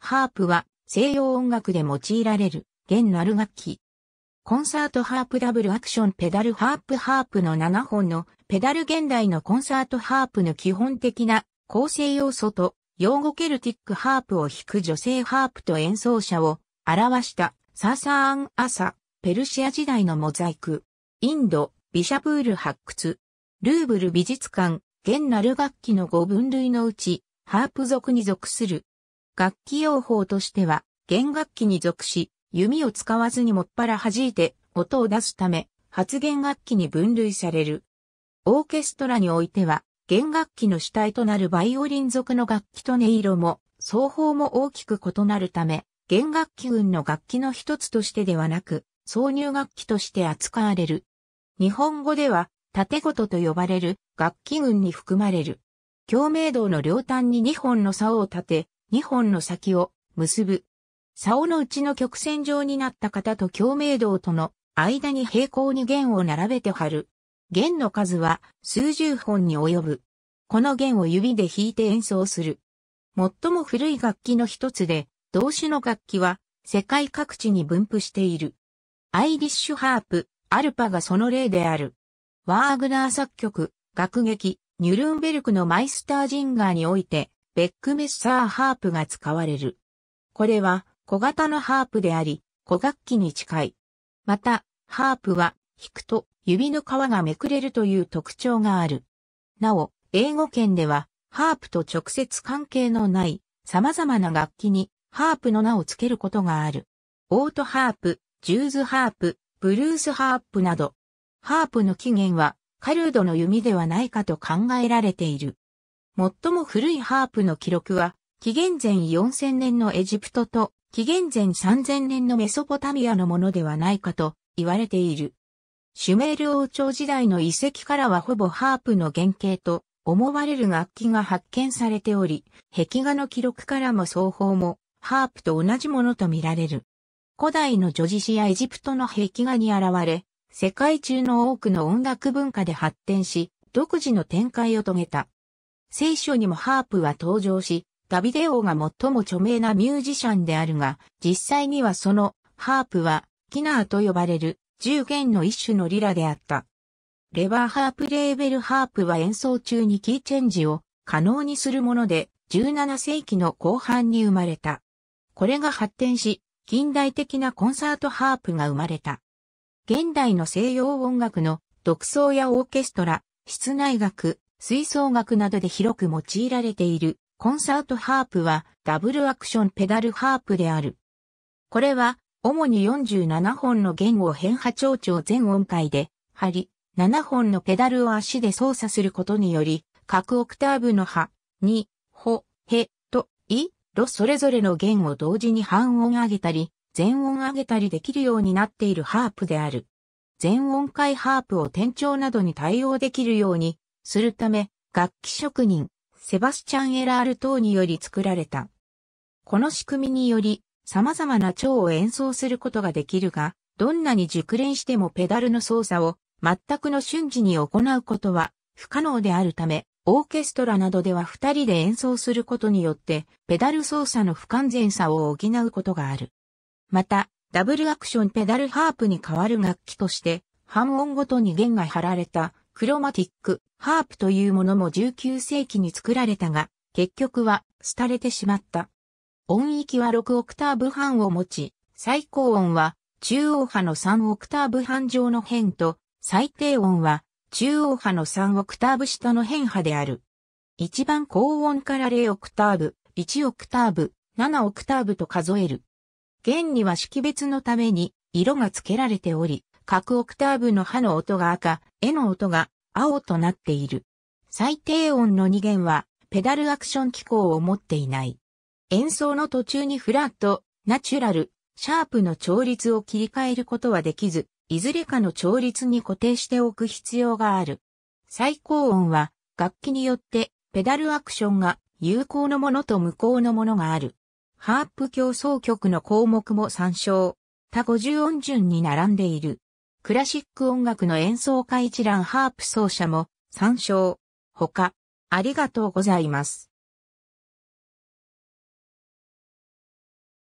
ハープは西洋音楽で用いられる弦のある楽器。コンサートハープダブルアクションペダルハープハープの7本のペダル現代のコンサートハープの基本的な構成要素と用語ケルティックハープを弾く女性ハープと演奏者を表したサーサーン・アサ、ペルシア時代のモザイク、インド、ビシャプール発掘、ルーブル美術館、弦なる楽器の5分類のうち、ハープ族に属する楽器用法としては、弦楽器に属し、弓を使わずにもっぱら弾いて音を出すため、発言楽器に分類される。オーケストラにおいては、弦楽器の主体となるバイオリン族の楽器と音色も、奏法も大きく異なるため、弦楽器群の楽器の一つとしてではなく、挿入楽器として扱われる。日本語では、縦ごとと呼ばれる楽器群に含まれる。共鳴道の両端に2本の竿を立て、2本の先を結ぶ。竿のうちの曲線状になった型と共鳴道との間に平行に弦を並べて貼る。弦の数は数十本に及ぶ。この弦を指で弾いて演奏する。最も古い楽器の一つで、同種の楽器は世界各地に分布している。アイリッシュハープ、アルパがその例である。ワーグナー作曲、楽劇、ニュルンベルクのマイスタージンガーにおいて、ベックメッサーハープが使われる。これは小型のハープであり、小楽器に近い。また、ハープは弾くと指の皮がめくれるという特徴がある。なお、英語圏では、ハープと直接関係のない様々な楽器にハープの名を付けることがある。オートハープ、ジューズハープ、ブルースハープなど、ハープの起源はカルードの弓ではないかと考えられている。最も古いハープの記録は、紀元前4000年のエジプトと、紀元前3000年のメソポタミアのものではないかと言われている。シュメール王朝時代の遺跡からはほぼハープの原型と思われる楽器が発見されており、壁画の記録からも双方もハープと同じものとみられる。古代の叙事詩やエジプトの壁画に現れ、世界中の多くの音楽文化で発展し、独自の展開を遂げた。聖書にもハープは登場し、ダビデ王が最も著名なミュージシャンであるが、実際にはそのハープはキナーと呼ばれる10弦の一種のリラであった。レバーハープレーベルハープは演奏中にキーチェンジを可能にするもので、17世紀の後半に生まれた。これが発展し、近代的なコンサートハープが生まれた。現代の西洋音楽の独奏やオーケストラ、室内楽、吹奏楽などで広く用いられているコンサートハープはダブルアクションペダルハープである。これは主に47本の弦を変波長調全音階で張り、7本のペダルを足で操作することにより、各オクターブの波、に、ほ、へ、と、い、ろそれぞれの弦を同時に半音上げたり、全音上げたりできるようになっているハープである。全音階ハープを転調などに対応できるように、するため、楽器職人、セバスチャン・エラール等により作られた。この仕組みにより、様々な蝶を演奏することができるが、どんなに熟練してもペダルの操作を全くの瞬時に行うことは不可能であるため、オーケストラなどでは二人で演奏することによって、ペダル操作の不完全さを補うことがある。また、ダブルアクションペダルハープに代わる楽器として、半音ごとに弦が張られたクロマティック、ハープというものも19世紀に作られたが、結局は、廃れてしまった。音域は6オクターブ半を持ち、最高音は中央波の3オクターブ半上の辺と、最低音は中央波の3オクターブ下の辺波である。一番高音から0オクターブ、1オクターブ、7オクターブと数える。弦には識別のために色が付けられており、各オクターブの歯の音が赤、絵の音が青となっている。最低音の2弦は、ペダルアクション機構を持っていない。演奏の途中にフラット、ナチュラル、シャープの調律を切り替えることはできず、いずれかの調律に固定しておく必要がある。最高音は、楽器によってペダルアクションが有効のものと無効のものがある。ハープ競争曲の項目も参照。他50音順に並んでいる。クラシック音楽の演奏会一覧ハープ奏者も参照。他、ありがとうございます。